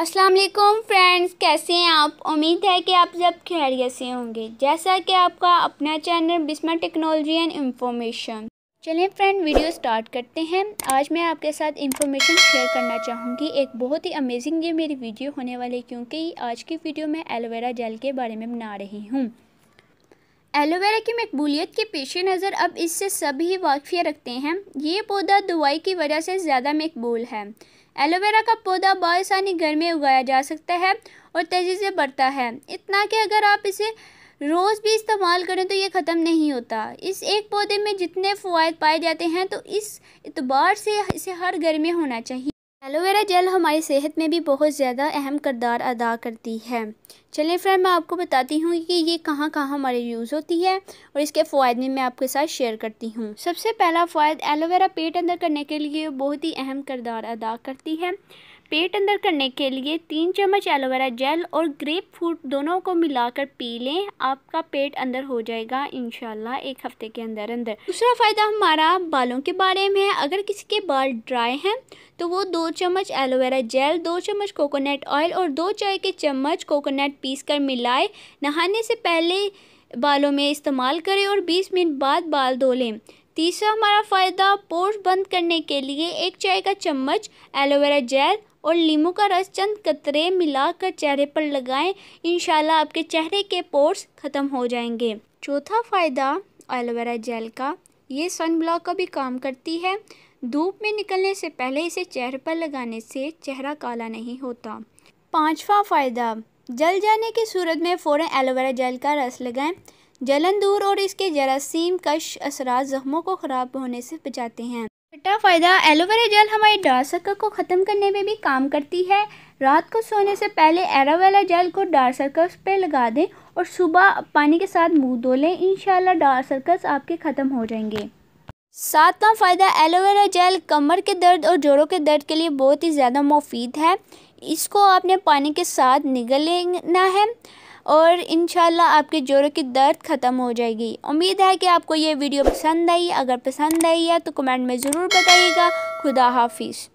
अस्सलाम वालेकुम फ्रेंड्स कैसे हैं आप उम्मीद है कि आप सब खैरियत से होंगे जैसा कि आपका अपना channel Bisma technology and information चलिए फ्रेंड वीडियो स्टार्ट करते हैं आज मैं आपके साथ इन्फॉर्मेशन शेयर करना चाहूँगी एक बहुत ही अमेजिंग ये मेरी वीडियो होने वाली क्योंकि आज की वीडियो मैं एलोवेरा जेल के बारे में बना रही हूँ एलोवेरा की मकबूलियत के पेश नज़र अब इससे सभी वाकफ़िया रखते हैं ये पौधा दवाई की वजह से ज़्यादा मकबूल है एलोवेरा का पौधा बासानी घर में उगाया जा सकता है और तेज़ी से बढ़ता है इतना कि अगर आप इसे रोज़ भी इस्तेमाल करें तो ये ख़त्म नहीं होता इस एक पौधे में जितने फ़वाद पाए जाते हैं तो इस एतबार से इसे हर घर में होना चाहिए एलोवेरा जेल हमारी सेहत में भी बहुत ज़्यादा अहम करदार अदा करती है चलिए फ्रेंड मैं आपको बताती हूँ कि ये कहाँ कहाँ हमारे यूज़ होती है और इसके फ़ायद में मैं आपके साथ शेयर करती हूँ सबसे पहला फ़ायद एलोवेरा पेट अंदर करने के लिए बहुत ही अहम करदार अदा करती है पेट अंदर करने के लिए तीन चम्मच एलोवेरा जेल और ग्रेप फ्रूट दोनों को मिलाकर पी लें आपका पेट अंदर हो जाएगा इन एक हफ्ते के अंदर अंदर दूसरा फ़ायदा हमारा बालों के बारे में है अगर किसी के बाल ड्राई हैं तो वो दो चम्मच एलोवेरा जेल दो चम्मच कोकोनट ऑयल और दो चाय के चम्मच कोकोनट पीस कर मिलाए नहाने से पहले बालों में इस्तेमाल करें और 20 मिनट बाद बाल धो लें तीसरा हमारा फ़ायदा पोर्स बंद करने के लिए एक चाय का चम्मच एलोवेरा जेल और लीमू का रस चंद कतरे मिलाकर चेहरे पर लगाएं इन आपके चेहरे के पोर्स ख़त्म हो जाएंगे चौथा फ़ायदा एलोवेरा जेल का ये सन ब्लॉक का भी काम करती है धूप में निकलने से पहले इसे चेहरे पर लगाने से चेहरा काला नहीं होता पाँचवा फ़ायदा जल जाने की सूरत में फ़ौरन एलोवेरा जेल का रस लगाएं जलन दूर और इसके जरासीम कश असरा जख्मों को ख़राब होने से बचाते हैं छठा फ़ायदा एलोवेरा जेल हमारी डार्क सर्कल को ख़त्म करने में भी काम करती है रात को सोने से पहले एलोवेरा जेल को डार्क सर्कल्स पर लगा दें और सुबह पानी के साथ मुंह धो लें इन डार्क सर्कल्स आपके ख़त्म हो जाएंगे सातवां फ़ायदा एलोवेरा जेल कमर के दर्द और जोड़ों के दर्द के लिए बहुत ही ज़्यादा मुफीद है इसको आपने पानी के साथ निगल लेना है और इन आपके जोड़ों की दर्द ख़त्म हो जाएगी उम्मीद है कि आपको ये वीडियो पसंद आई अगर पसंद आई है तो कमेंट में ज़रूर बताइएगा खुदा हाफिज़